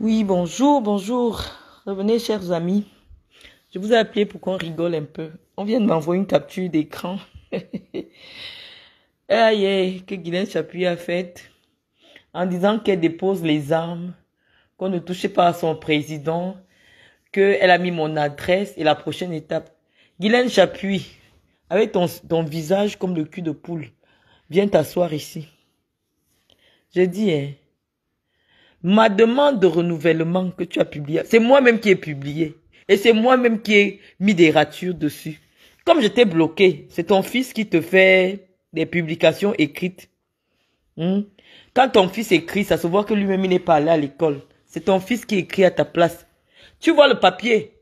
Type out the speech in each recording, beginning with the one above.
Oui, bonjour, bonjour. Revenez, chers amis. Je vous ai appelé pour qu'on rigole un peu. On vient de m'envoyer une capture d'écran. aïe, aïe, ah, que Guylaine Chapuis a faite en disant qu'elle dépose les armes, qu'on ne touchait pas à son président, qu'elle a mis mon adresse et la prochaine étape. Guylaine Chapuis, avec ton, ton visage comme le cul de poule, viens t'asseoir ici. Je dis, hein, Ma demande de renouvellement que tu as publiée, c'est moi-même qui ai publié. Et c'est moi-même qui ai mis des ratures dessus. Comme je t'ai bloqué, c'est ton fils qui te fait des publications écrites. Hmm? Quand ton fils écrit, ça se voit que lui-même il n'est pas allé à l'école. C'est ton fils qui écrit à ta place. Tu vois le papier.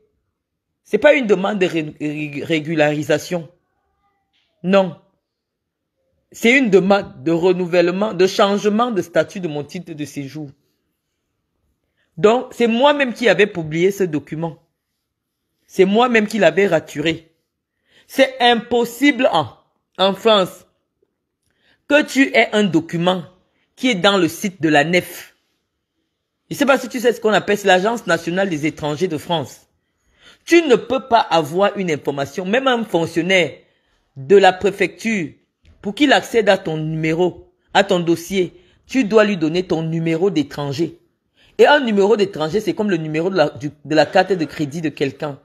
C'est pas une demande de régularisation. Non. C'est une demande de renouvellement, de changement de statut de mon titre de séjour. Donc, c'est moi-même qui avais publié ce document. C'est moi-même qui l'avais raturé. C'est impossible en, en France que tu aies un document qui est dans le site de la NEF. Je ne sais pas si tu sais ce qu'on appelle l'Agence nationale des étrangers de France. Tu ne peux pas avoir une information, même un fonctionnaire de la préfecture, pour qu'il accède à ton numéro, à ton dossier, tu dois lui donner ton numéro d'étranger. Et un numéro d'étranger, c'est comme le numéro de la, carte de crédit de quelqu'un.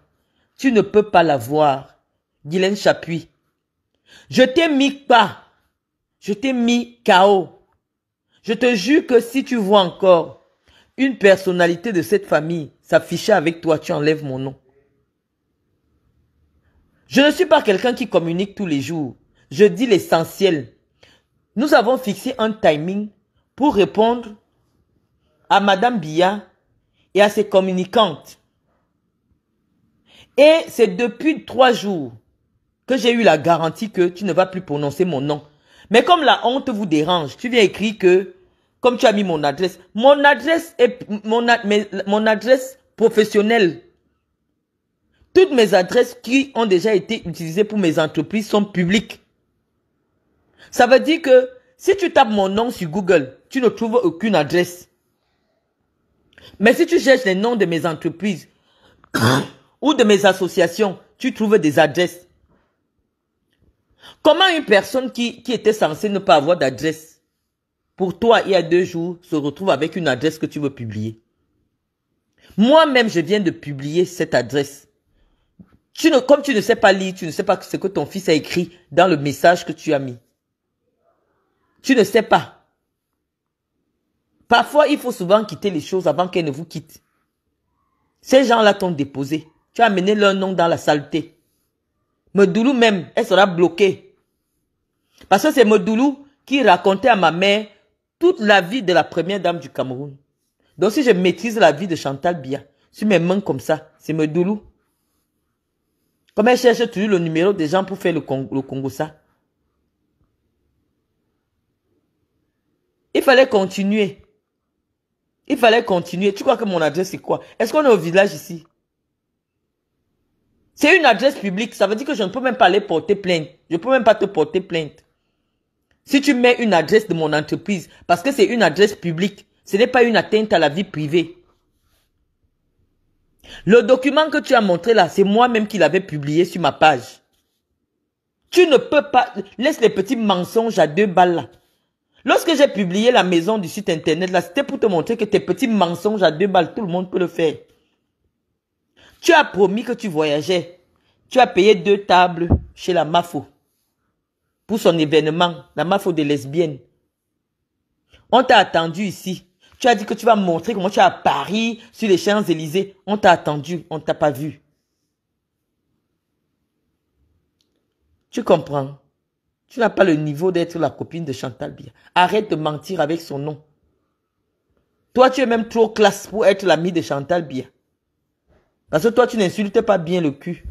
Tu ne peux pas l'avoir. Guylaine Chapuis. Je t'ai mis pas. Je t'ai mis KO. Je te jure que si tu vois encore une personnalité de cette famille s'afficher avec toi, tu enlèves mon nom. Je ne suis pas quelqu'un qui communique tous les jours. Je dis l'essentiel. Nous avons fixé un timing pour répondre à Madame Bia et à ses communicantes. Et c'est depuis trois jours que j'ai eu la garantie que tu ne vas plus prononcer mon nom. Mais comme la honte vous dérange, tu viens écrire que, comme tu as mis mon adresse, mon adresse est, mon, mon adresse professionnelle. Toutes mes adresses qui ont déjà été utilisées pour mes entreprises sont publiques. Ça veut dire que si tu tapes mon nom sur Google, tu ne trouves aucune adresse. Mais si tu cherches les noms de mes entreprises ou de mes associations, tu trouves des adresses. Comment une personne qui, qui était censée ne pas avoir d'adresse, pour toi, il y a deux jours, se retrouve avec une adresse que tu veux publier Moi-même, je viens de publier cette adresse. Tu ne, comme tu ne sais pas lire, tu ne sais pas ce que ton fils a écrit dans le message que tu as mis. Tu ne sais pas. Parfois, il faut souvent quitter les choses avant qu'elles ne vous quittent. Ces gens-là t'ont déposé. Tu as amené leur nom dans la saleté. Medoulou même, elle sera bloquée. Parce que c'est doulou qui racontait à ma mère toute la vie de la première dame du Cameroun. Donc si je maîtrise la vie de Chantal Bia, sur mes mains comme ça, c'est Doulou. Comme elle cherche toujours le numéro des gens pour faire le, le Congo ça. Il fallait continuer. Il fallait continuer. Tu crois que mon adresse, c'est quoi Est-ce qu'on est au village ici C'est une adresse publique. Ça veut dire que je ne peux même pas aller porter plainte. Je ne peux même pas te porter plainte. Si tu mets une adresse de mon entreprise, parce que c'est une adresse publique, ce n'est pas une atteinte à la vie privée. Le document que tu as montré là, c'est moi-même qui l'avais publié sur ma page. Tu ne peux pas... Laisse les petits mensonges à deux balles là. Lorsque j'ai publié la maison du site internet, là, c'était pour te montrer que tes petits mensonges à deux balles, tout le monde peut le faire. Tu as promis que tu voyageais. Tu as payé deux tables chez la MAFO pour son événement, la MAFO des lesbiennes. On t'a attendu ici. Tu as dit que tu vas montrer comment tu es à Paris, sur les Champs-Élysées. On t'a attendu, on ne t'a pas vu. Tu comprends tu n'as pas le niveau d'être la copine de Chantal Bia. Arrête de mentir avec son nom. Toi, tu es même trop classe pour être l'ami de Chantal Bia. Parce que toi, tu n'insultes pas bien le cul.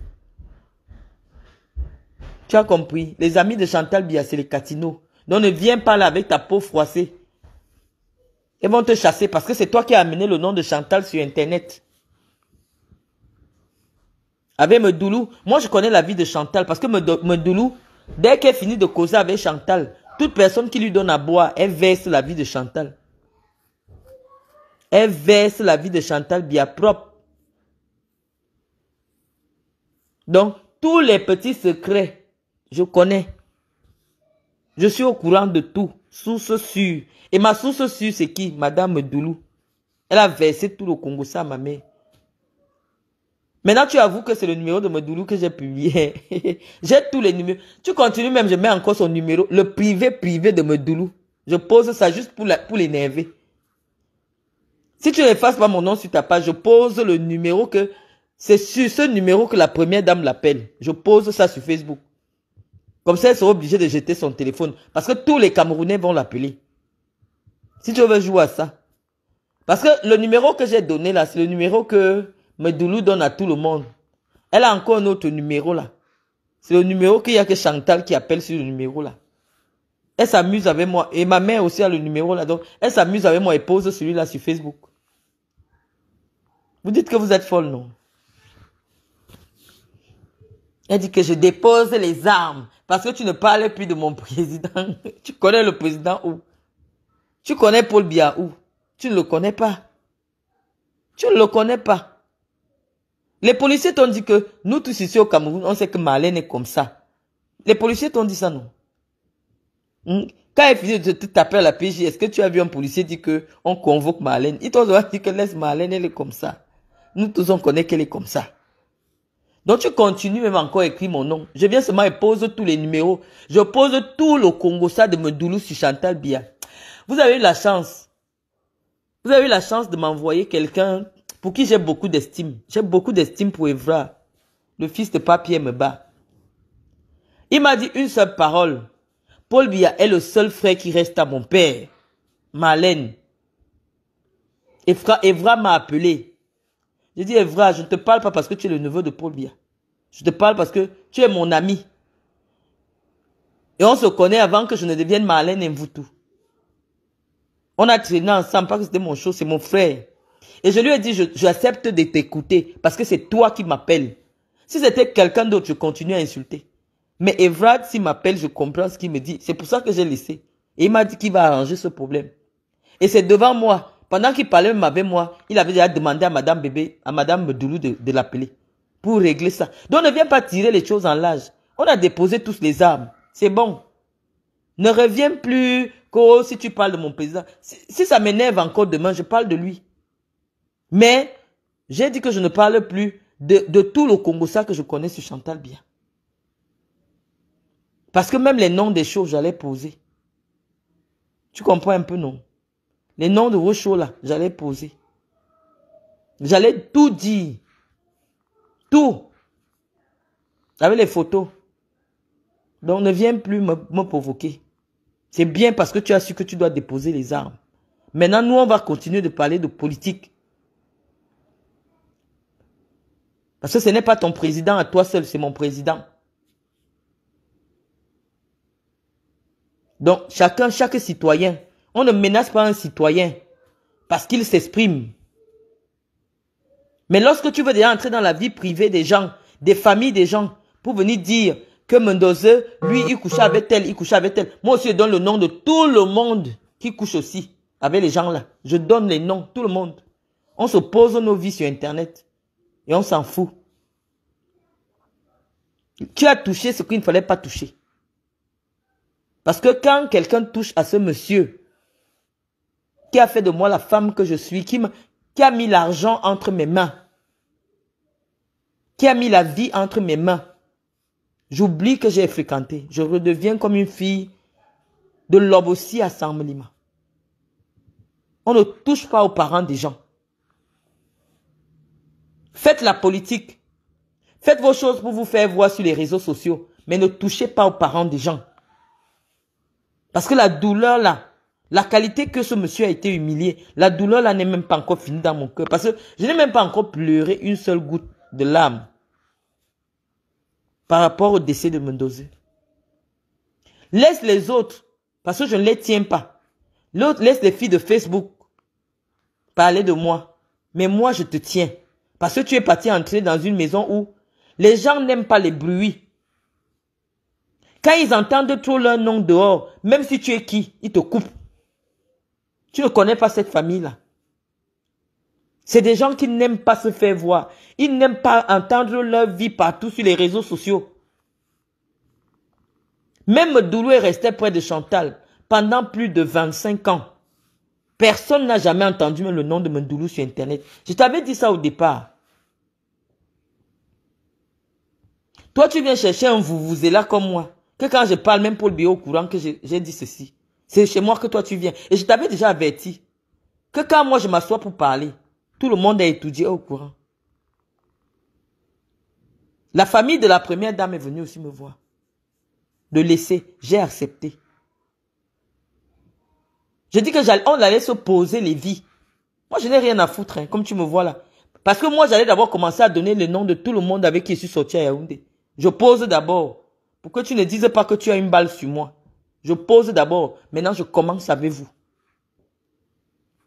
Tu as compris. Les amis de Chantal Bia, c'est les catinos. Donc ne viens pas là avec ta peau froissée. Ils vont te chasser parce que c'est toi qui as amené le nom de Chantal sur Internet. Avec Medoulou, moi je connais la vie de Chantal parce que Me Medoulou, Dès qu'elle finit de causer avec Chantal, toute personne qui lui donne à boire, elle verse la vie de Chantal. Elle verse la vie de Chantal bien propre. Donc, tous les petits secrets, je connais. Je suis au courant de tout. Source sûre. Et ma source sûre, c'est qui Madame Doulou. Elle a versé tout le Congo ça ma mère. Maintenant, tu avoues que c'est le numéro de Doulou que j'ai publié. j'ai tous les numéros. Tu continues même, je mets encore son numéro, le privé privé de medoulou Je pose ça juste pour pour l'énerver. Si tu n'effaces pas mon nom sur ta page, je pose le numéro que, c'est sur ce numéro que la première dame l'appelle. Je pose ça sur Facebook. Comme ça, elle sera obligée de jeter son téléphone. Parce que tous les Camerounais vont l'appeler. Si tu veux jouer à ça. Parce que le numéro que j'ai donné là, c'est le numéro que mais Doulou donne à tout le monde. Elle a encore un autre numéro là. C'est le numéro qu'il y a que Chantal qui appelle sur le numéro là. Elle s'amuse avec moi. Et ma mère aussi a le numéro là. Donc, elle s'amuse avec moi et pose celui-là sur Facebook. Vous dites que vous êtes folle, non? Elle dit que je dépose les armes parce que tu ne parles plus de mon président. tu connais le président où? Tu connais Paul Bia où? Tu ne le connais pas. Tu ne le connais pas. Les policiers t'ont dit que nous tous ici au Cameroun, on sait que Marlène est comme ça. Les policiers t'ont dit ça, non hmm? Quand elle finit de taper à la PJ, est-ce que tu as vu un policier dire que on convoque Marlène Ils t'ont dit que laisse Marlène, elle est comme ça. Nous tous, on connaît qu'elle est comme ça. Donc tu continues même encore à écrire mon nom. Je viens seulement et pose tous les numéros. Je pose tout le Congo, ça de Medoulou sur Chantal Bia. Vous avez eu la chance. Vous avez eu la chance de m'envoyer quelqu'un pour qui j'ai beaucoup d'estime. J'ai beaucoup d'estime pour Evra. Le fils de papier me bat. Il m'a dit une seule parole. Paul Bia est le seul frère qui reste à mon père. Malène. Evra, Evra m'a appelé. J'ai dit, Evra, je ne te parle pas parce que tu es le neveu de Paul Bia. Je te parle parce que tu es mon ami. Et on se connaît avant que je ne devienne vous tout. On a traîné ensemble parce que c'était mon show, c'est mon frère. Et je lui ai dit, j'accepte de t'écouter parce que c'est toi qui m'appelles. Si c'était quelqu'un d'autre, je continue à insulter. Mais Evrad, s'il m'appelle, je comprends ce qu'il me dit. C'est pour ça que j'ai laissé. Et il m'a dit qu'il va arranger ce problème. Et c'est devant moi. Pendant qu'il parlait avec moi, il avait déjà demandé à Madame Bébé, à Madame Medoulou de, l'appeler pour régler ça. Donc ne viens pas tirer les choses en l'âge. On a déposé tous les armes. C'est bon. Ne reviens plus que si tu parles de mon président. si ça m'énerve encore demain, je parle de lui. Mais j'ai dit que je ne parle plus de, tout le Congo ça que je connais sur Chantal Bien. Parce que même les noms des choses, j'allais poser. Tu comprends un peu, non Les noms de vos choses, là, j'allais poser. J'allais tout dire. Tout. Avec les photos. Donc ne viens plus me, me provoquer. C'est bien parce que tu as su que tu dois déposer les armes. Maintenant, nous, on va continuer de parler de politique. Parce que ce n'est pas ton président à toi seul, c'est mon président. Donc, chacun, chaque citoyen, on ne menace pas un citoyen parce qu'il s'exprime. Mais lorsque tu veux déjà entrer dans la vie privée des gens, des familles des gens, pour venir dire que Mendoza, lui, il couchait avec elle, il couchait avec elle. Moi aussi, je donne le nom de tout le monde qui couche aussi avec les gens là. Je donne les noms, tout le monde. On se pose nos vies sur Internet. Et on s'en fout. Tu as touché ce qu'il ne fallait pas toucher. Parce que quand quelqu'un touche à ce monsieur qui a fait de moi la femme que je suis, qui, a mis l'argent entre mes mains, qui a mis la vie entre mes mains, j'oublie que j'ai fréquenté. Je redeviens comme une fille de l'homme aussi à On ne touche pas aux parents des gens. Faites la politique. Faites vos choses pour vous faire voir sur les réseaux sociaux. Mais ne touchez pas aux parents des gens. Parce que la douleur là, la qualité que ce monsieur a été humilié, la douleur là n'est même pas encore finie dans mon cœur. Parce que je n'ai même pas encore pleuré une seule goutte de l'âme. par rapport au décès de Mendoza. Laisse les autres, parce que je ne les tiens pas. L'autre laisse les filles de Facebook parler de moi. Mais moi, je te tiens. Parce que tu es parti entrer dans une maison où les gens n'aiment pas les bruits. Quand ils entendent trop leur nom dehors, même si tu es qui, ils te coupent. Tu ne connais pas cette famille-là. C'est des gens qui n'aiment pas se faire voir. Ils n'aiment pas entendre leur vie partout sur les réseaux sociaux. Même Doulou est resté près de Chantal pendant plus de 25 ans. Personne n'a jamais entendu le nom de Mendoulou sur Internet. Je t'avais dit ça au départ. Toi, tu viens chercher un vous vous êtes là comme moi. Que quand je parle, même pour le Bio au courant que j'ai dit ceci. C'est chez moi que toi tu viens. Et je t'avais déjà averti que quand moi je m'assois pour parler, tout le monde est étudié au courant. La famille de la première dame est venue aussi me voir. De laisser, j'ai accepté. Je dis que j'allais, on allait se poser les vies. Moi, je n'ai rien à foutre, hein, comme tu me vois là. Parce que moi, j'allais d'abord commencer à donner le nom de tout le monde avec qui je suis sorti à Yaoundé. Je pose d'abord. Pour que tu ne dises pas que tu as une balle sur moi. Je pose d'abord. Maintenant, je commence avec vous.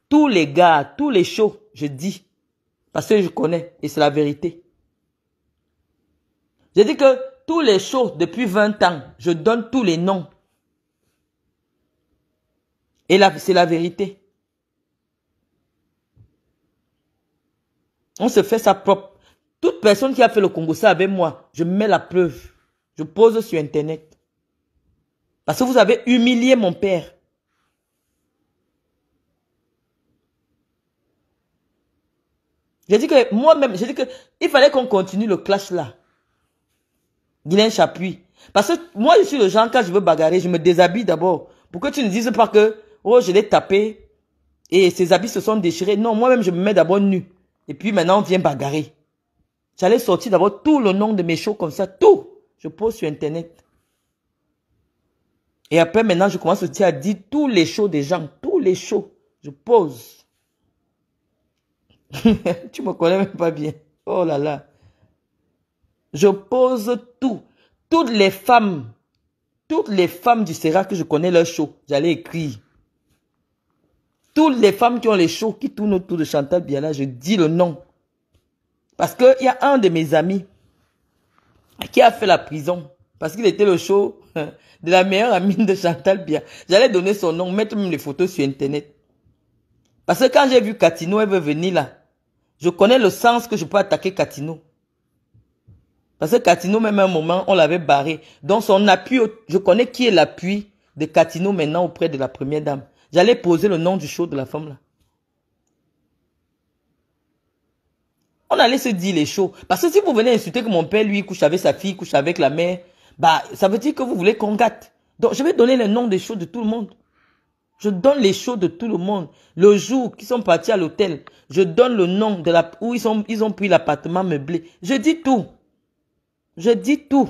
Tous les gars, tous les shows, je dis. Parce que je connais et c'est la vérité. Je dis que tous les shows depuis 20 ans, je donne tous les noms. Et là, c'est la vérité. On se fait sa propre toute personne qui a fait le Congo, ça avec moi, je mets la preuve. Je pose sur Internet. Parce que vous avez humilié mon père. J'ai dit que moi-même, j'ai dit que il fallait qu'on continue le clash là. Guylaine Chapuis. Parce que moi, je suis le genre, quand je veux bagarrer, je me déshabille d'abord. Pour que tu ne dises pas que, oh, je l'ai tapé et ses habits se sont déchirés. Non, moi-même, je me mets d'abord nu. Et puis maintenant, on vient bagarrer. J'allais sortir d'abord tout le nom de mes shows comme ça, tout. Je pose sur Internet. Et après, maintenant, je commence aussi à dire tous les shows des gens, tous les shows. Je pose. tu me connais même pas bien. Oh là là. Je pose tout. Toutes les femmes, toutes les femmes du Sera que je connais leurs shows. j'allais écrire. Toutes les femmes qui ont les shows qui tournent autour de Chantal Biala, je dis le nom. Parce qu'il y a un de mes amis qui a fait la prison. Parce qu'il était le show hein, de la meilleure amie de Chantal Bia. J'allais donner son nom, mettre même les photos sur Internet. Parce que quand j'ai vu Katino, elle veut venir là. Je connais le sens que je peux attaquer Katino. Parce que Katino, même à un moment, on l'avait barré. Dans son appui, je connais qui est l'appui de Katino maintenant auprès de la première dame. J'allais poser le nom du show de la femme là. On allait se dire les choses. Parce que si vous venez insulter que mon père, lui, couche avec sa fille, couche avec la mère, bah, ça veut dire que vous voulez qu'on gâte. Donc, je vais donner le nom des choses de tout le monde. Je donne les choses de tout le monde. Le jour qu'ils sont partis à l'hôtel, je donne le nom de la, où ils, sont, ils ont pris l'appartement meublé. Je dis tout. Je dis tout.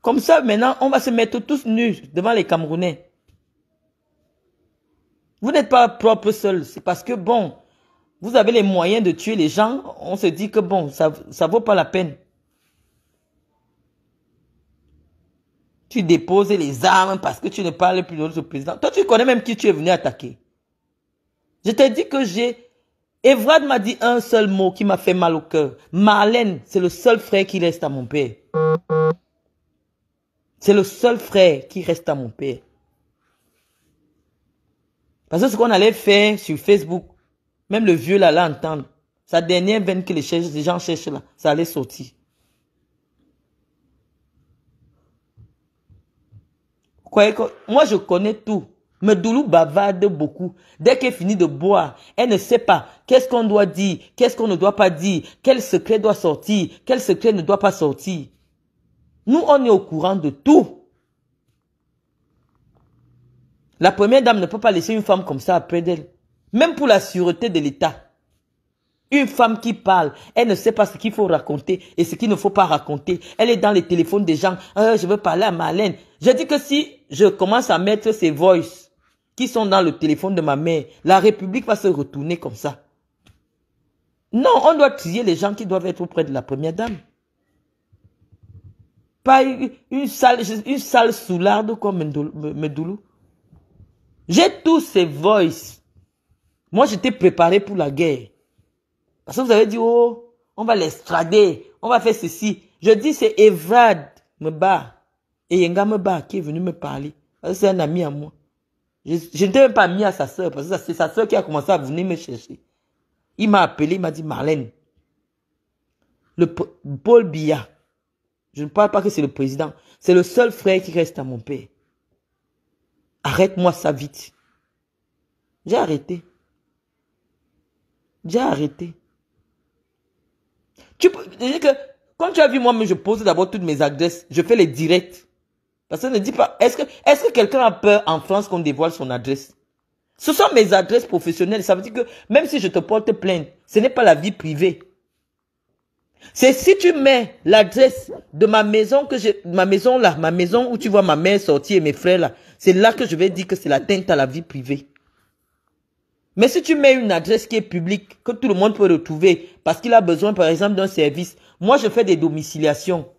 Comme ça, maintenant, on va se mettre tous nus devant les Camerounais. Vous n'êtes pas propre seul. C'est parce que, bon, vous avez les moyens de tuer les gens, on se dit que bon, ça ne vaut pas la peine. Tu déposes les armes parce que tu ne parles plus d'autres président. Toi, tu connais même qui tu es venu attaquer. Je t'ai dit que j'ai... Evrad m'a dit un seul mot qui m'a fait mal au cœur. Marlène, c'est le seul frère qui reste à mon père. C'est le seul frère qui reste à mon père. Parce que ce qu'on allait faire sur Facebook, même le vieux là, là, Sa dernière veine que les, gens cherchent là, ça allait sortir. Moi, je connais tout. Mais Doulou bavarde beaucoup. Dès qu'elle finit de boire, elle ne sait pas qu'est-ce qu'on doit dire, qu'est-ce qu'on ne doit pas dire, quel secret doit sortir, quel secret ne doit pas sortir. Nous, on est au courant de tout. La première dame ne peut pas laisser une femme comme ça après d'elle. Même pour la sûreté de l'État. Une femme qui parle, elle ne sait pas ce qu'il faut raconter et ce qu'il ne faut pas raconter. Elle est dans les téléphones des gens. Euh, je veux parler à haleine. Je dis que si je commence à mettre ces voices qui sont dans le téléphone de ma mère, la République va se retourner comme ça. Non, on doit trier les gens qui doivent être auprès de la première dame. Pas une, salle, une salle soularde comme Medoulou. J'ai tous ces voices moi, j'étais préparé pour la guerre. Parce que vous avez dit, oh, on va l'estrader, on va faire ceci. Je dis, c'est Evrad me bat. Et Yenga me bat qui est venu me parler. C'est un ami à moi. Je, n'étais même pas mis à sa sœur, parce que c'est sa sœur qui a commencé à venir me chercher. Il m'a appelé, il m'a dit, Marlène, le Paul Biya, je ne parle pas que c'est le président, c'est le seul frère qui reste à mon père. Arrête-moi ça vite. J'ai arrêté. J'ai arrêté. Tu peux que, quand tu as vu, moi-même, je pose d'abord toutes mes adresses. Je fais les directs. Personne ne dit pas, est-ce que, est-ce que quelqu'un a peur en France qu'on dévoile son adresse? Ce sont mes adresses professionnelles. Ça veut dire que même si je te porte plainte, ce n'est pas la vie privée. C'est si tu mets l'adresse de ma maison que j'ai, ma maison là, ma maison où tu vois ma mère sortir et mes frères là, c'est là que je vais dire que c'est l'atteinte à la vie privée. Mais si tu mets une adresse qui est publique, que tout le monde peut retrouver, parce qu'il a besoin, par exemple, d'un service. Moi, je fais des domiciliations.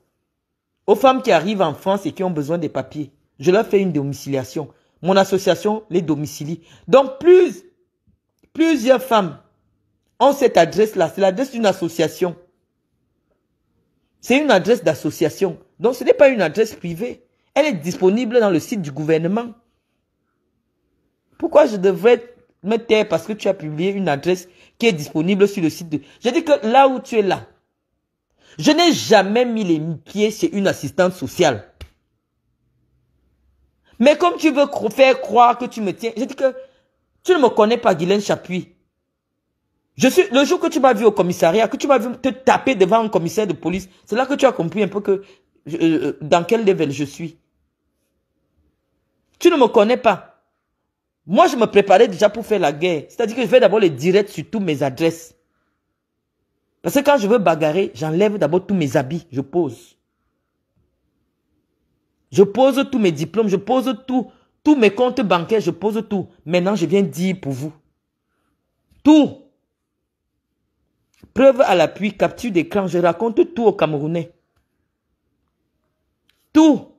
Aux femmes qui arrivent en France et qui ont besoin des papiers, je leur fais une domiciliation. Mon association les domicilie. Donc, plus, plusieurs femmes ont cette adresse-là. C'est l'adresse d'une association. C'est une adresse d'association. Donc, ce n'est pas une adresse privée. Elle est disponible dans le site du gouvernement. Pourquoi je devrais me taire parce que tu as publié une adresse qui est disponible sur le site de... Je dis que là où tu es là, je n'ai jamais mis les pieds chez une assistante sociale. Mais comme tu veux faire croire que tu me tiens, je dis que tu ne me connais pas, Guylaine Chapuis. Je suis, le jour que tu m'as vu au commissariat, que tu m'as vu te taper devant un commissaire de police, c'est là que tu as compris un peu que, euh, euh, dans quel level je suis. Tu ne me connais pas. Moi, je me préparais déjà pour faire la guerre. C'est-à-dire que je fais d'abord les directs sur toutes mes adresses. Parce que quand je veux bagarrer, j'enlève d'abord tous mes habits, je pose. Je pose tous mes diplômes, je pose tout, tous mes comptes bancaires, je pose tout. Maintenant, je viens dire pour vous. Tout. Preuve à l'appui, capture d'écran, je raconte tout aux Camerounais. Tout.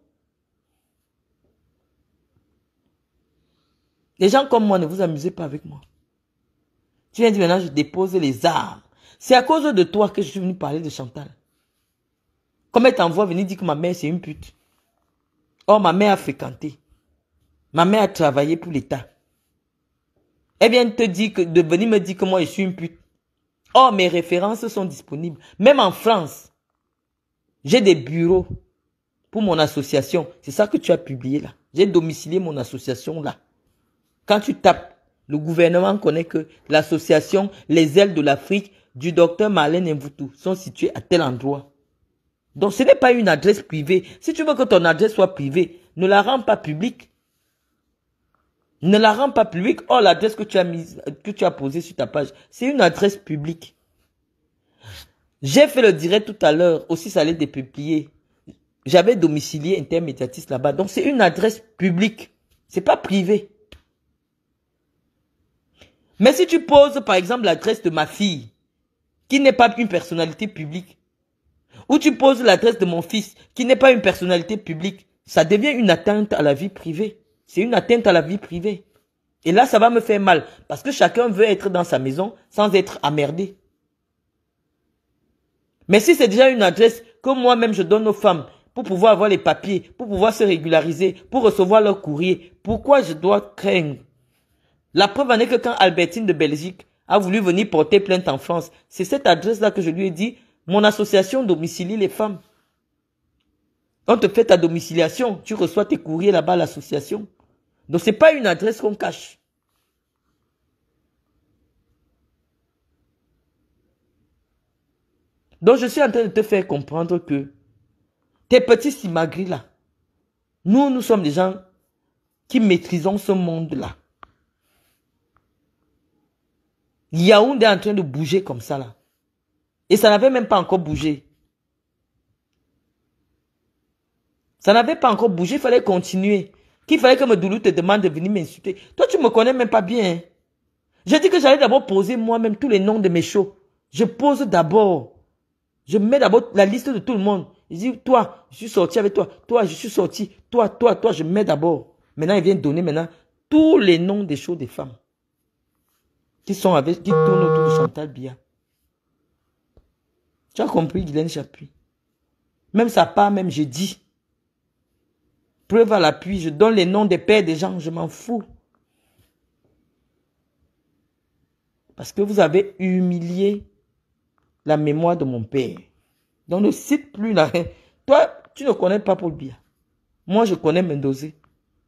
Les gens comme moi, ne vous amusez pas avec moi. Tu viens dire maintenant, je dépose les armes. C'est à cause de toi que je suis venu parler de Chantal. Comme elle t'envoie venir dire que ma mère, c'est une pute. Oh ma mère a fréquenté. Ma mère a travaillé pour l'État. Elle vient te dire que, de venir me dire que moi, je suis une pute. Or, mes références sont disponibles. Même en France, j'ai des bureaux pour mon association. C'est ça que tu as publié là. J'ai domicilié mon association là. Quand tu tapes, le gouvernement connaît que l'association Les ailes de l'Afrique du docteur Marlène Mvoutou sont situées à tel endroit. Donc ce n'est pas une adresse privée. Si tu veux que ton adresse soit privée, ne la rends pas publique. Ne la rends pas publique. Oh, l'adresse que tu as mise, que tu as posée sur ta page, c'est une adresse publique. J'ai fait le direct tout à l'heure, aussi ça allait dépublier. J'avais domicilié intermédiatiste là-bas. Donc c'est une adresse publique. C'est pas privé. Mais si tu poses, par exemple, l'adresse de ma fille, qui n'est pas une personnalité publique, ou tu poses l'adresse de mon fils, qui n'est pas une personnalité publique, ça devient une atteinte à la vie privée. C'est une atteinte à la vie privée. Et là, ça va me faire mal, parce que chacun veut être dans sa maison sans être amerdé Mais si c'est déjà une adresse que moi-même je donne aux femmes pour pouvoir avoir les papiers, pour pouvoir se régulariser, pour recevoir leur courrier, pourquoi je dois craindre la preuve en est que quand Albertine de Belgique a voulu venir porter plainte en France, c'est cette adresse-là que je lui ai dit, mon association domicilie les femmes. On te fait ta domiciliation, tu reçois tes courriers là-bas à l'association. Donc c'est pas une adresse qu'on cache. Donc je suis en train de te faire comprendre que tes petits simagris là, nous, nous sommes des gens qui maîtrisons ce monde là. Yaoundé est en train de bouger comme ça là. Et ça n'avait même pas encore bougé. Ça n'avait pas encore bougé, il fallait continuer. Qu'il fallait que Medoulou te demande de venir m'insulter. Toi, tu me connais même pas bien. Hein. J'ai dit que j'allais d'abord poser moi-même tous les noms de mes shows. Je pose d'abord. Je mets d'abord la liste de tout le monde. Je dis, toi, je suis sorti avec toi. Toi, je suis sorti. Toi, toi, toi, je mets d'abord. Maintenant, il vient donner maintenant tous les noms des shows des femmes qui sont avec, qui tournent autour de Chantal Bia. Tu as compris, Guylaine Chapuis. Même ça part, même je dis. Preuve à l'appui, je donne les noms des pères des gens, je m'en fous. Parce que vous avez humilié la mémoire de mon père. Donc ne cite plus la... Toi, tu ne connais pas Paul Bia. Moi, je connais Mendozé.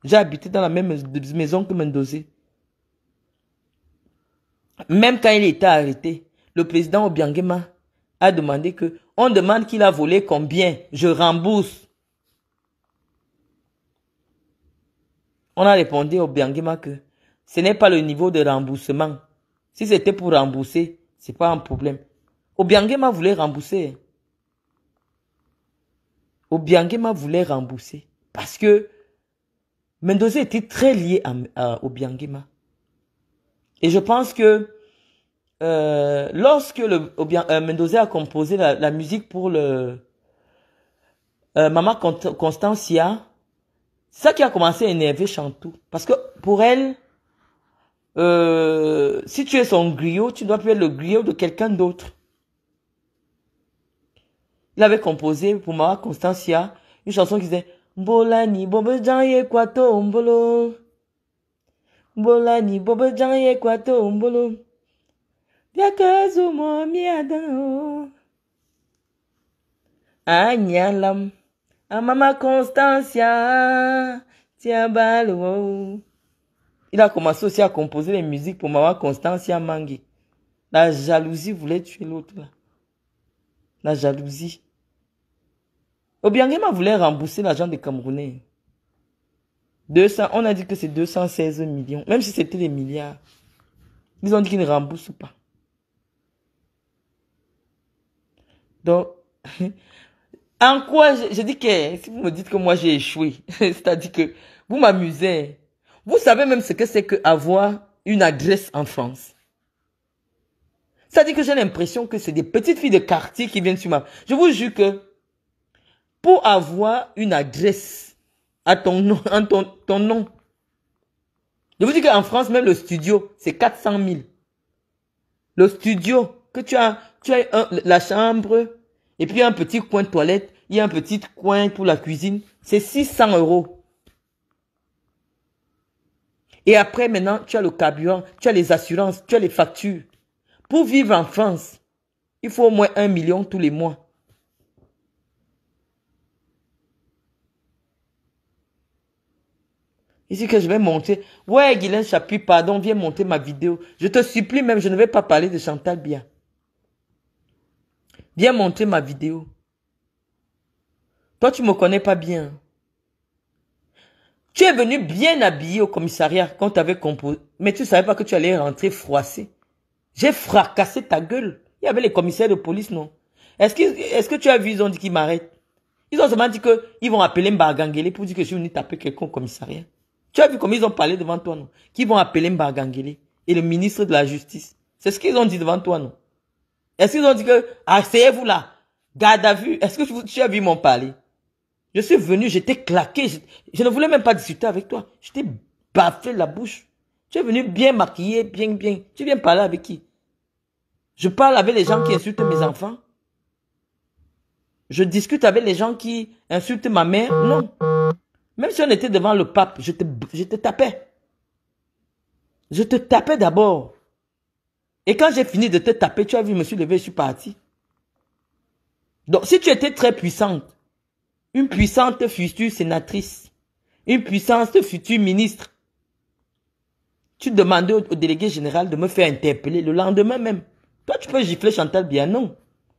J'ai habité dans la même maison que Mendozé. Même quand il était arrêté, le président Obiangema a demandé que on demande qu'il a volé combien, je rembourse. On a répondu au Biangema que ce n'est pas le niveau de remboursement. Si c'était pour rembourser, c'est pas un problème. Obiangema voulait rembourser. Obiangema voulait rembourser parce que Mendoza était très lié à, à Obiangema. Et je pense que euh, lorsque le, bien, euh, Mendoza a composé la, musique pour le euh, Constancia, ça qui a commencé à énerver Chantou. Parce que pour elle, euh, si tu es son griot, tu dois plus être le griot de quelqu'un d'autre. Il avait composé pour Mama Constantia une chanson qui disait Mbolani, Mbolo mbola ni bobo jang ye kwa to mbolo biaka zo mo mi adan o A mama constancia tiabalo il a commencé aussi à composer les musiques pour maman Constancia Mangi. La jalousie voulait tuer l'autre La jalousie. Obiangema voulait rembourser l'argent des Camerounais. 200, on a dit que c'est 216 millions, même si c'était des milliards. Ils ont dit qu'ils ne remboursent pas. Donc, en quoi, je, dis que, si vous me dites que moi j'ai échoué, c'est-à-dire que vous m'amusez. Vous savez même ce que c'est que avoir une adresse en France. C'est-à-dire que j'ai l'impression que c'est des petites filles de quartier qui viennent sur ma... Je vous jure que pour avoir une adresse à ton nom, ton, nom. Je vous dis qu'en France, même le studio, c'est 400 000. Le studio, que tu as, tu as la chambre, et puis un petit coin de toilette, il y a un petit coin pour la cuisine, c'est 600 euros. Et après, maintenant, tu as le carburant, tu as les assurances, tu as les factures. Pour vivre en France, il faut au moins un million tous les mois. dit que je vais monter. Ouais, Guylaine Chapuis, pardon, viens monter ma vidéo. Je te supplie même, je ne vais pas parler de Chantal bien. Viens monter ma vidéo. Toi, tu me connais pas bien. Tu es venu bien habillé au commissariat quand tu avais composé. Mais tu savais pas que tu allais rentrer froissé. J'ai fracassé ta gueule. Il y avait les commissaires de police, non? Est-ce que, est-ce que tu as vu, ils ont dit qu'ils m'arrêtent? Ils ont seulement dit qu'ils vont appeler Mbagangele pour dire que je suis venu taper quelqu'un au commissariat. Tu as vu comment ils ont parlé devant toi, non Qui vont appeler Mbagangele et le ministre de la Justice. C'est ce qu'ils ont dit devant toi, non Est-ce qu'ils ont dit que, asseyez-vous ah, là, garde à vue. Est-ce que tu as vu mon parler Je suis venu, j'étais claqué. Je, ne voulais même pas discuter avec toi. Je t'ai baffé la bouche. Tu es venu bien maquillé, bien, bien. Tu viens parler avec qui Je parle avec les gens qui insultent mes enfants Je discute avec les gens qui insultent ma mère Non. Même si on était devant le pape, je te, tapais. Je te tapais d'abord. Et quand j'ai fini de te taper, tu as vu, je me suis levé, je suis parti. Donc, si tu étais très puissante, une puissante future sénatrice, une puissante future ministre, tu demandais au, au, délégué général de me faire interpeller le lendemain même. Toi, tu peux gifler Chantal Bia, non.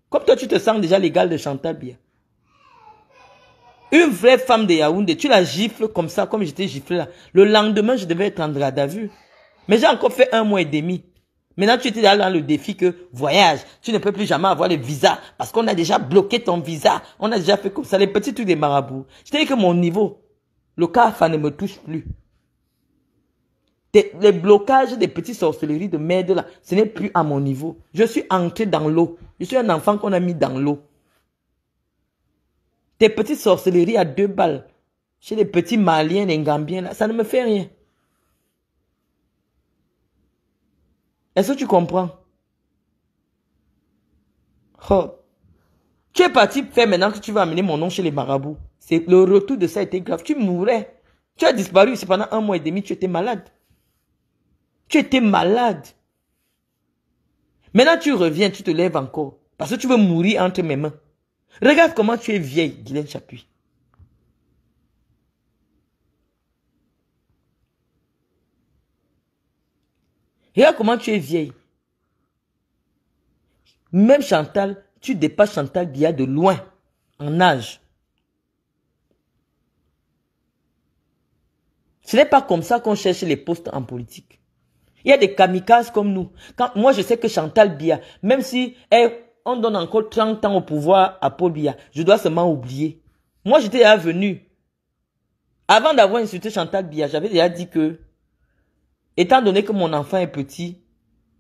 Comme toi, tu te sens déjà l'égal de Chantal Bia. Une vraie femme de Yaoundé, tu la gifles comme ça, comme j'étais giflé là. Le lendemain, je devais être en garde à Mais j'ai encore fait un mois et demi. Maintenant, tu étais là dans le défi que voyage. Tu ne peux plus jamais avoir le visa parce qu'on a déjà bloqué ton visa. On a déjà fait comme ça, les petits trucs des marabouts. Je t'ai dit que mon niveau, le CAFA ne me touche plus. Les blocages des petites sorcelleries de merde là, ce n'est plus à mon niveau. Je suis entré dans l'eau. Je suis un enfant qu'on a mis dans l'eau. Tes petites sorcelleries à deux balles chez les petits Maliens, les Gambiens, ça ne me fait rien. Est-ce que tu comprends oh. Tu es parti faire maintenant que tu vas amener mon nom chez les marabouts. C'est le retour de ça était grave. Tu mourais. Tu as disparu. C'est pendant un mois et demi, tu étais malade. Tu étais malade. Maintenant, tu reviens, tu te lèves encore. Parce que tu veux mourir entre mes mains. Regarde comment tu es vieille, Guylaine Chapuis. Regarde comment tu es vieille. Même Chantal, tu dépasses Chantal Bia de loin, en âge. Ce n'est pas comme ça qu'on cherche les postes en politique. Il y a des kamikazes comme nous. Quand, moi, je sais que Chantal Bia, même si elle on donne encore 30 ans au pouvoir à Paul Biya. Je dois seulement oublier. Moi, j'étais déjà venu. Avant d'avoir insulté Chantal Biya, j'avais déjà dit que, étant donné que mon enfant est petit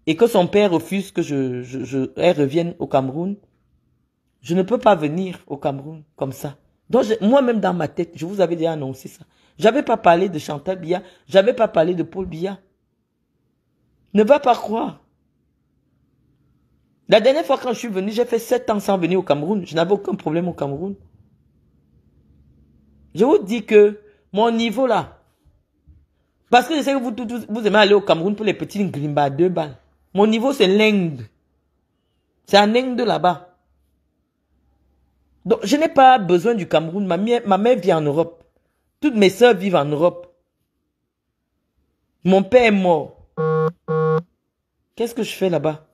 et que son père refuse que je, revienne au Cameroun, je ne peux pas venir au Cameroun comme ça. Donc, moi-même dans ma tête, je vous avais déjà annoncé ça. J'avais pas parlé de Chantal Biya, j'avais pas parlé de Paul Biya. Ne va pas croire. La dernière fois quand je suis venu, j'ai fait 7 ans sans venir au Cameroun. Je n'avais aucun problème au Cameroun. Je vous dis que mon niveau là, parce que je sais que vous, vous aimez aller au Cameroun pour les petits grimba à deux balles. Mon niveau c'est l'Inde. C'est un Inde là-bas. Donc je n'ai pas besoin du Cameroun. Ma mère, ma mère vit en Europe. Toutes mes sœurs vivent en Europe. Mon père est mort. Qu'est-ce que je fais là-bas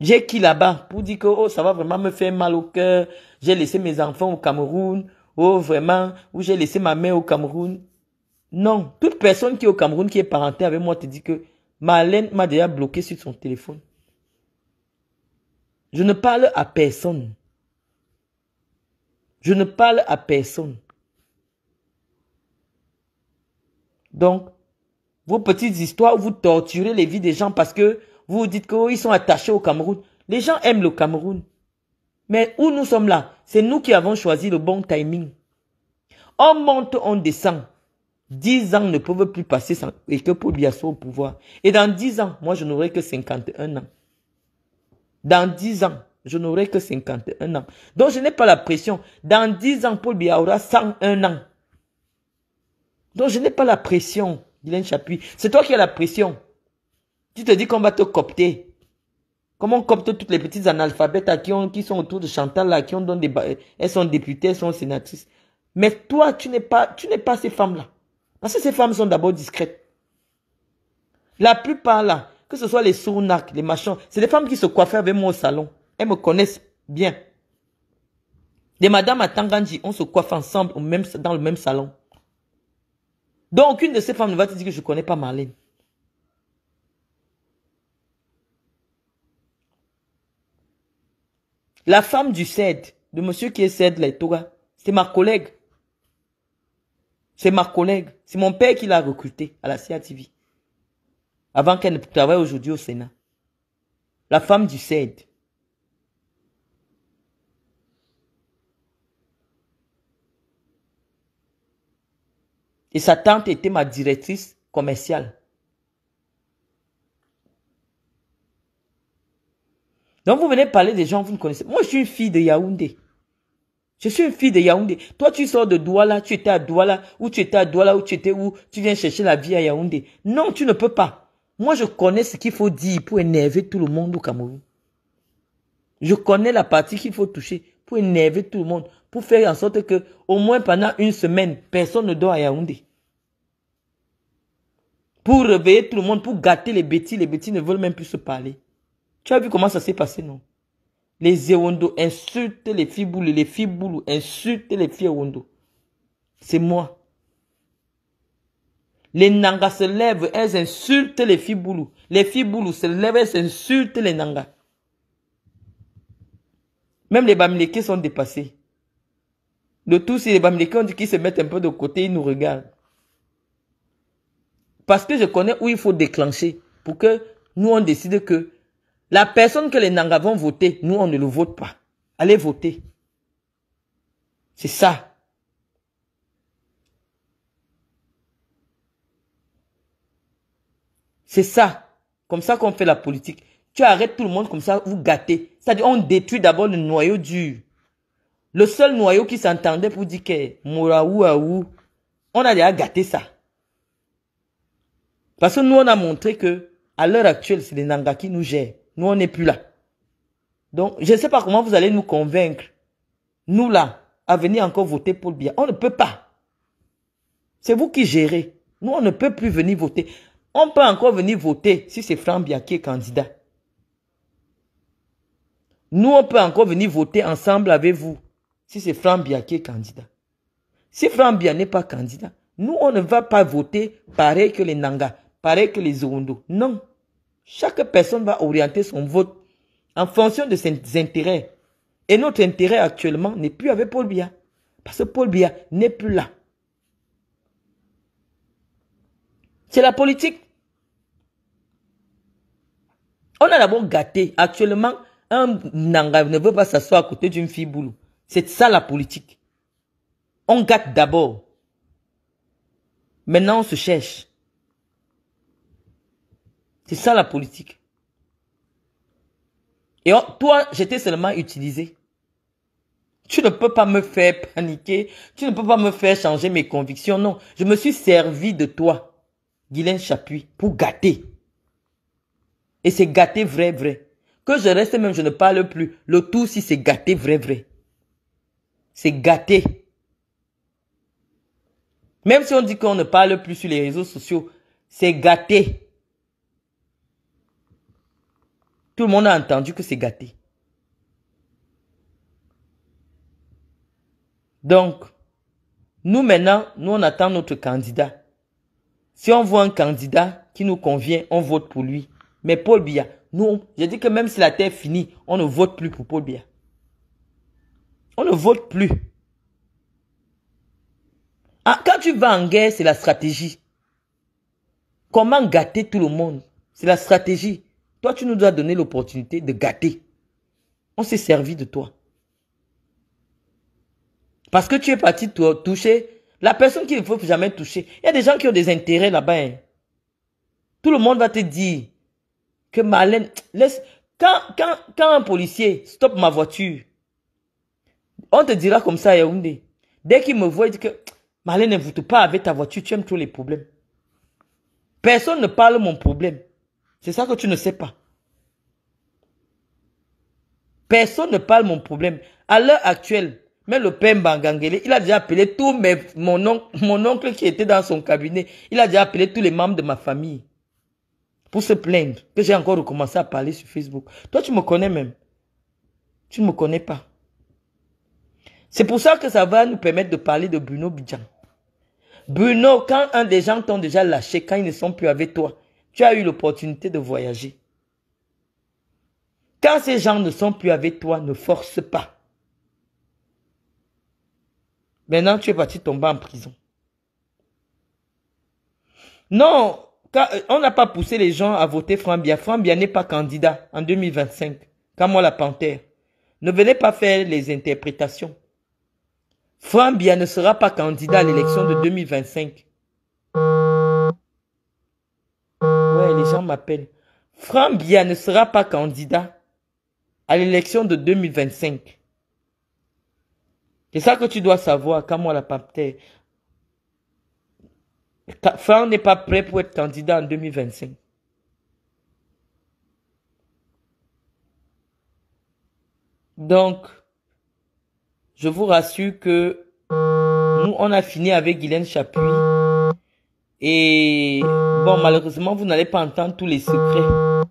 J'ai qui là-bas pour dire que oh, ça va vraiment me faire mal au cœur. J'ai laissé mes enfants au Cameroun. Oh, vraiment, ou j'ai laissé ma mère au Cameroun. Non, toute personne qui est au Cameroun, qui est parentée avec moi, te dit que Marlène m'a déjà bloqué sur son téléphone. Je ne parle à personne. Je ne parle à personne. Donc, vos petites histoires, vous torturez les vies des gens parce que vous vous dites qu'ils oh, sont attachés au Cameroun. Les gens aiment le Cameroun. Mais où nous sommes là, c'est nous qui avons choisi le bon timing. On monte, on descend. Dix ans ne peuvent plus passer sans et que Paul soit au pouvoir. Et dans dix ans, moi je n'aurai que 51 ans. Dans dix ans, je n'aurai que 51 ans. Donc je n'ai pas la pression. Dans dix ans, Paul Biya aura 101 ans. Donc je n'ai pas la pression, Dylan Chapuis. C'est toi qui as la pression. Tu te dis qu'on va te copter. Comment on copte toutes les petites analphabètes qui, sont autour de Chantal, là, qui ont des, euh, elles sont députées, elles sont sénatrices. Mais toi, tu n'es pas, tu n'es pas ces femmes-là. Parce que ces femmes sont d'abord discrètes. La plupart là, que ce soit les sournacs, les machins, c'est des femmes qui se coiffent avec moi au salon. Elles me connaissent bien. Des madames à Tanganji, on se coiffe ensemble même, dans le même salon. Donc, aucune de ces femmes ne va te dire que je connais pas Marlène. La femme du CED, de monsieur qui est CED, là, c'est ma collègue. C'est ma collègue. C'est mon père qui l'a recrutée à la CATV. Avant qu'elle ne travaille aujourd'hui au Sénat. La femme du CED. Et sa tante était ma directrice commerciale. Donc vous venez parler des gens vous ne connaissez. Moi, je suis une fille de Yaoundé. Je suis une fille de Yaoundé. Toi, tu sors de Douala, tu étais à Douala, ou tu étais à Douala, ou tu étais où, tu viens chercher la vie à Yaoundé. Non, tu ne peux pas. Moi, je connais ce qu'il faut dire pour énerver tout le monde au Cameroun. Je connais la partie qu'il faut toucher pour énerver tout le monde, pour faire en sorte que, au moins pendant une semaine, personne ne dort à Yaoundé. Pour réveiller tout le monde, pour gâter les bêtises, les bêtises ne veulent même plus se parler. Tu as vu comment ça s'est passé, non Les Ewondos insultent les fiboulous les fiboulous insultent les Fiboulous. C'est moi. Les Nangas se lèvent, elles insultent les fiboulous. Les fiboulous se lèvent, elles insultent les Nangas. Même les Bamileke sont dépassés. De tous les Bamileke ont dit qu'ils se mettent un peu de côté, ils nous regardent. Parce que je connais où il faut déclencher pour que nous, on décide que la personne que les Nanga vont voter, nous, on ne le vote pas. Allez voter. C'est ça. C'est ça. Comme ça qu'on fait la politique. Tu arrêtes tout le monde comme ça, vous gâtez. C'est-à-dire, on détruit d'abord le noyau dur. Le seul noyau qui s'entendait pour dire que ou on a déjà gâté ça. Parce que nous, on a montré que, à l'heure actuelle, c'est les Nanga qui nous gèrent. Nous, on n'est plus là. Donc, je ne sais pas comment vous allez nous convaincre, nous là, à venir encore voter pour le bien. On ne peut pas. C'est vous qui gérez. Nous, on ne peut plus venir voter. On peut encore venir voter si c'est Franck Bia qui est candidat. Nous, on peut encore venir voter ensemble avec vous si c'est Franck Bia qui est candidat. Si Franck Bia n'est pas candidat, nous, on ne va pas voter pareil que les Nanga, pareil que les Ondou. Non. Chaque personne va orienter son vote en fonction de ses intérêts. Et notre intérêt actuellement n'est plus avec Paul Biya. Parce que Paul Biya n'est plus là. C'est la politique. On a d'abord gâté. Actuellement, un nanga ne veut pas s'asseoir à côté d'une fille boulou. C'est ça la politique. On gâte d'abord. Maintenant, on se cherche. C'est ça la politique. Et oh, toi, j'étais seulement utilisé. Tu ne peux pas me faire paniquer. Tu ne peux pas me faire changer mes convictions. Non, je me suis servi de toi, Guylaine Chapuis, pour gâter. Et c'est gâter vrai, vrai. Que je reste même, je ne parle plus. Le tout, si c'est gâter vrai, vrai. C'est gâter. Même si on dit qu'on ne parle plus sur les réseaux sociaux, c'est gâter. Tout le monde a entendu que c'est gâté. Donc, nous maintenant, nous on attend notre candidat. Si on voit un candidat qui nous convient, on vote pour lui. Mais Paul Biya, nous, j'ai dit que même si la terre finit, on ne vote plus pour Paul Biya. On ne vote plus. Ah, quand tu vas en guerre, c'est la stratégie. Comment gâter tout le monde C'est la stratégie. Toi, tu nous as donné l'opportunité de gâter. On s'est servi de toi. Parce que tu es parti toucher la personne qu'il ne faut jamais toucher. Il y a des gens qui ont des intérêts là-bas. Hein. Tout le monde va te dire que Marlène, laisse. Quand, quand, quand un policier stoppe ma voiture, on te dira comme ça, Yaoundé. Dès qu'il me voit, il dit que Marlène, ne voûte pas avec ta voiture, tu aimes tous les problèmes. Personne ne parle mon problème. C'est ça que tu ne sais pas. Personne ne parle mon problème. À l'heure actuelle, mais le père Mbangangele, il a déjà appelé tout mes, mon, oncle, mon oncle qui était dans son cabinet. Il a déjà appelé tous les membres de ma famille pour se plaindre que j'ai encore recommencé à parler sur Facebook. Toi, tu me connais même. Tu ne me connais pas. C'est pour ça que ça va nous permettre de parler de Bruno Bidjan. Bruno, quand un des gens t'ont déjà lâché, quand ils ne sont plus avec toi, tu as eu l'opportunité de voyager. Quand ces gens ne sont plus avec toi, ne force pas. Maintenant, tu es parti tomber en prison. Non, euh, on n'a pas poussé les gens à voter Frambia. Bia n'est pas candidat en 2025, comme moi la panthère. Ne venez pas faire les interprétations. Bia ne sera pas candidat à l'élection de 2025. m'appelle Franck ne sera pas candidat à l'élection de 2025. C'est ça que tu dois savoir, comme la Franck n'est pas prêt pour être candidat en 2025. Donc, je vous rassure que nous, on a fini avec Guylaine Chapuis. Et bon, malheureusement, vous n'allez pas entendre tous les secrets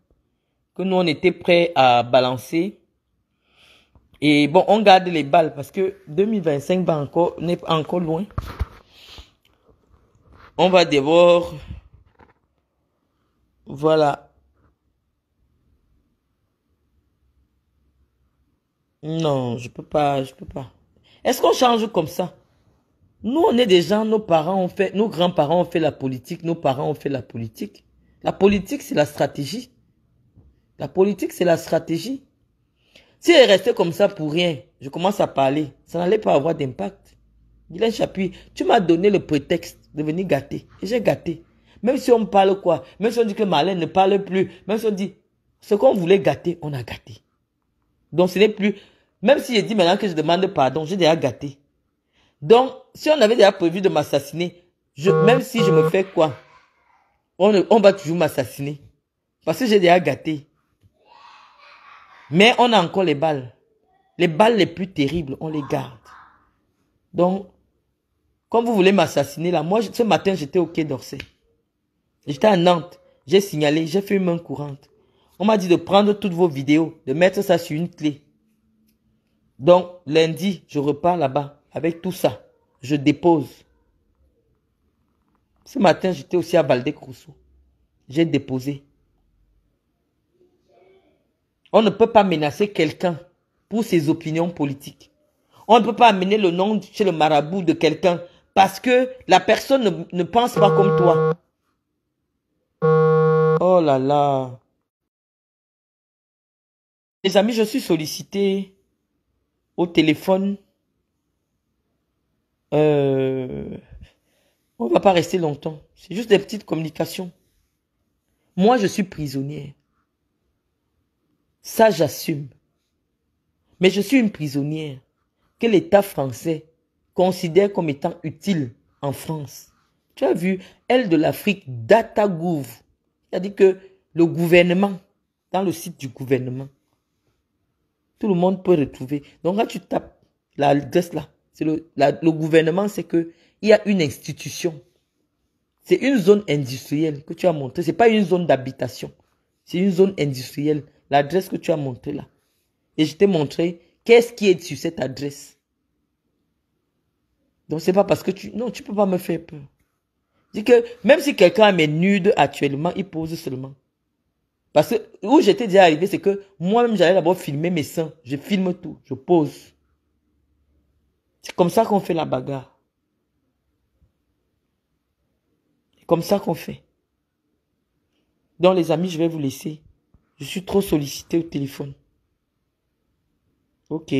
que nous, on était prêts à balancer. Et bon, on garde les balles parce que 2025 va encore, n'est encore loin. On va devoir, voilà. Non, je peux pas, je peux pas. Est-ce qu'on change comme ça? Nous, on est des gens, nos parents ont fait, nos grands-parents ont fait la politique, nos parents ont fait la politique. La politique, c'est la stratégie. La politique, c'est la stratégie. Si elle restait comme ça pour rien, je commence à parler, ça n'allait pas avoir d'impact. a Chapuis, tu m'as donné le prétexte de venir gâter. Et j'ai gâté. Même si on parle quoi, même si on dit que Malène ne parle plus, même si on dit ce qu'on voulait gâter, on a gâté. Donc ce n'est plus, même si je dis maintenant que je demande pardon, j'ai déjà gâté. Donc, si on avait déjà prévu de m'assassiner, je, même si je me fais quoi, on, on va toujours m'assassiner. Parce que j'ai déjà gâté. Mais on a encore les balles. Les balles les plus terribles, on les garde. Donc, quand vous voulez m'assassiner, là, moi, ce matin, j'étais au Quai d'Orsay. J'étais à Nantes. J'ai signalé, j'ai fait une main courante. On m'a dit de prendre toutes vos vidéos, de mettre ça sur une clé. Donc, lundi, je repars là-bas. Avec tout ça, je dépose. Ce matin, j'étais aussi à Valdec J'ai déposé. On ne peut pas menacer quelqu'un pour ses opinions politiques. On ne peut pas amener le nom chez le marabout de quelqu'un parce que la personne ne, ne, pense pas comme toi. Oh là là. Les amis, je suis sollicité au téléphone on euh, on va pas rester longtemps. C'est juste des petites communications. Moi, je suis prisonnière. Ça, j'assume. Mais je suis une prisonnière que l'État français considère comme étant utile en France. Tu as vu, elle de l'Afrique, Datagouv. C'est-à-dire que le gouvernement, dans le site du gouvernement, tout le monde peut retrouver. Donc là, tu tapes l'adresse là. C'est le, le gouvernement, c'est que il y a une institution. C'est une zone industrielle que tu as montrée. C'est pas une zone d'habitation. C'est une zone industrielle. L'adresse que tu as montrée là. Et je t'ai montré qu'est-ce qui est sur cette adresse. Donc c'est pas parce que tu, non, tu peux pas me faire peur. Dis que même si quelqu'un m'est nude actuellement, il pose seulement. Parce que où j'étais déjà arrivé, c'est que moi-même j'allais d'abord filmer mes seins. Je filme tout, je pose. C'est comme ça qu'on fait la bagarre. C'est comme ça qu'on fait. Donc les amis, je vais vous laisser. Je suis trop sollicité au téléphone. Ok.